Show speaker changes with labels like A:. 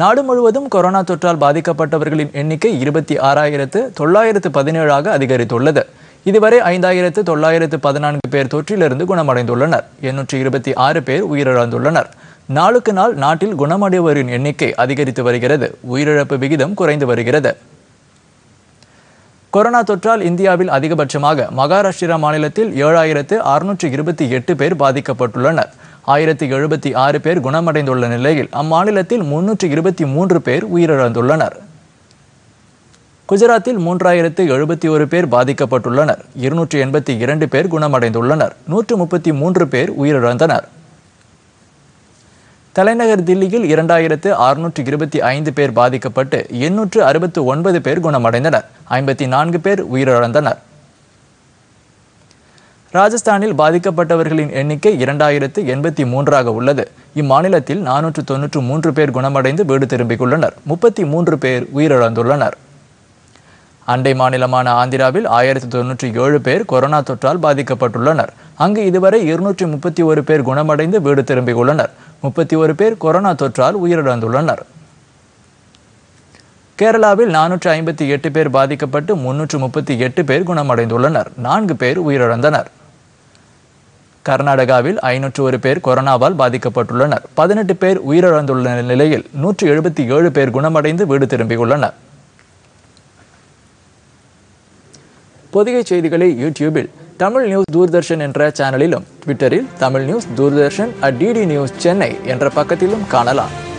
A: நாடு முழுவதும் கொரோனா தொற்றால் பாதிக்கப்பட்டவர்களின் எண்ணிக்கை இருபத்தி ஆறாயிரத்து தொள்ளாயிரத்து பதினேழாக அதிகரித்துள்ளது இதுவரை ஐந்தாயிரத்து தொள்ளாயிரத்து பதினான்கு பேர் தொற்றிலிருந்து குணமடைந்துள்ளனர் எண்ணூற்றி இருபத்தி ஆறு பேர் உயிரிழந்துள்ளனர் நாளுக்கு நாள் நாட்டில் குணமடைவோரின் எண்ணிக்கை அதிகரித்து வருகிறது உயிரிழப்பு விகிதம் குறைந்து வருகிறது கொரோனா தொற்றால் இந்தியாவில் அதிகபட்சமாக மகாராஷ்டிரா மாநிலத்தில் ஏழாயிரத்து அறுநூற்றி இருபத்தி எட்டு பேர் பாதிக்கப்பட்டுள்ளனர் ஆயிரத்தி எழுபத்தி ஆறு பேர் குணமடைந்துள்ள நிலையில் அம்மாநிலத்தில் முன்னூற்றி இருபத்தி மூன்று பேர் உயிரிழந்துள்ளனர் குஜராத்தில் மூன்றாயிரத்து எழுபத்தி ஒரு பேர் பாதிக்கப்பட்டுள்ளனர் இருநூற்றி எண்பத்தி இரண்டு பேர் குணமடைந்துள்ளனர் நூற்று முப்பத்தி மூன்று பேர் உயிரிழந்தனர் தலைநகர் தில்லியில் இரண்டாயிரத்து அறுநூற்று இருபத்தி ஐந்து பேர் பாதிக்கப்பட்டு எண்ணூற்று அறுபத்து ஒன்பது பேர் குணமடைந்தனர் ஐம்பத்தி நான்கு பேர் உயிரிழந்தனர் ராஜஸ்தானில் பாதிக்கப்பட்டவர்களின் எண்ணிக்கை இரண்டாயிரத்து எண்பத்தி மூன்றாக உள்ளது இம்மாநிலத்தில் நானூற்று தொன்னூற்று மூன்று பேர் குணமடைந்து வீடு திரும்பியுள்ளனர் முப்பத்தி மூன்று பேர் உயிரிழந்துள்ளனர் அண்டை மாநிலமான ஆந்திராவில் ஆயிரத்தி தொன்னூற்றி ஏழு பேர் கொரோனா தொற்றால் பாதிக்கப்பட்டுள்ளனர் அங்கு இதுவரை இருநூற்றி முப்பத்தி ஒரு பேர் குணமடைந்து வீடு திரும்பியுள்ளனர் முப்பத்தி ஒரு பேர் கொரோனா தொற்றால் உயிரிழந்துள்ளனர் கேரளாவில் நானூற்று ஐம்பத்தி எட்டு பேர் பாதிக்கப்பட்டு முன்னூற்று முப்பத்தி எட்டு பேர் குணமடைந்துள்ளனர் நான்கு பேர் உயிரிழந்தனர் கர்நாடகாவில் ஐநூற்று ஒரு பேர் கொரோனாவால் பாதிக்கப்பட்டுள்ளனர் பதினெட்டு பேர் உயிரிழந்துள்ள நிலையில் நூற்று எழுபத்தி ஏழு பேர் குணமடைந்து வீடு திரும்பியுள்ளனர் பொதிகை செய்திகளை யூடியூபில் தமிழ் நியூஸ் தூர்தர்ஷன் என்ற சேனலிலும் ட்விட்டரில் Tamil news Doordarshan at DD news Chennai என்ற பக்கத்திலும் காணலாம்